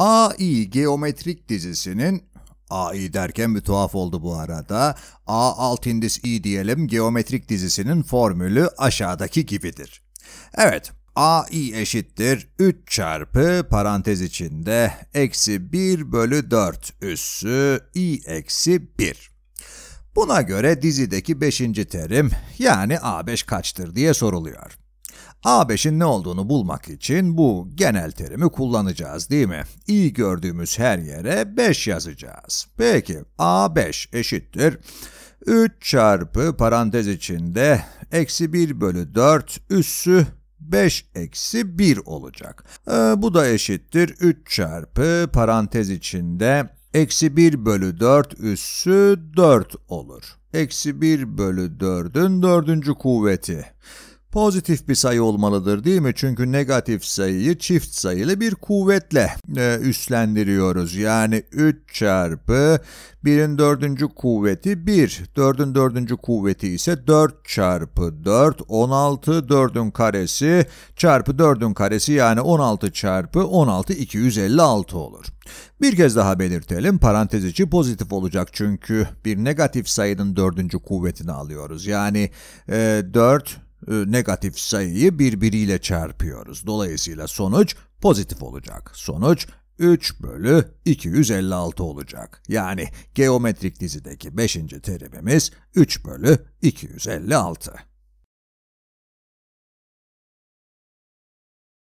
AI Geometrik dizisinin AI derken bir tuhaf oldu bu arada. A alt indis I diyelim geometrik dizisinin formülü aşağıdaki gibidir. Evet, AI eşittir 3 çarpı parantez içinde eksi 1 bölü 4 üssü i eksi 1. Buna göre dizideki 5. terim yani A5 kaçtır diye soruluyor. A5'in ne olduğunu bulmak için bu genel terimi kullanacağız değil mi? İyi gördüğümüz her yere 5 yazacağız. Peki A5 eşittir. 3 çarpı parantez içinde eksi 1 bölü 4 üssü 5 eksi 1 olacak. Ee, bu da eşittir 3 çarpı parantez içinde eksi 1 bölü 4 üssü 4 olur. Eksi 1 bölü 4'ün 4. kuvveti pozitif bir sayı olmalıdır değil mi? Çünkü negatif sayıyı çift sayılı bir kuvvetle e, üstlendiriyoruz. Yani 3 çarpı 1'in 4. kuvveti 1, 4'ün 4. kuvveti ise 4 çarpı 4, 16, 4'ün karesi çarpı 4'ün karesi yani 16 çarpı 16, 256 olur. Bir kez daha belirtelim, parantez içi pozitif olacak çünkü bir negatif sayının dördüncü kuvvetini alıyoruz. Yani e, 4 ee, negatif sayıyı birbiriyle çarpıyoruz. Dolayısıyla sonuç pozitif olacak. Sonuç 3 bölü 256 olacak. Yani geometrik dizideki 5. terimimiz 3 bölü 256.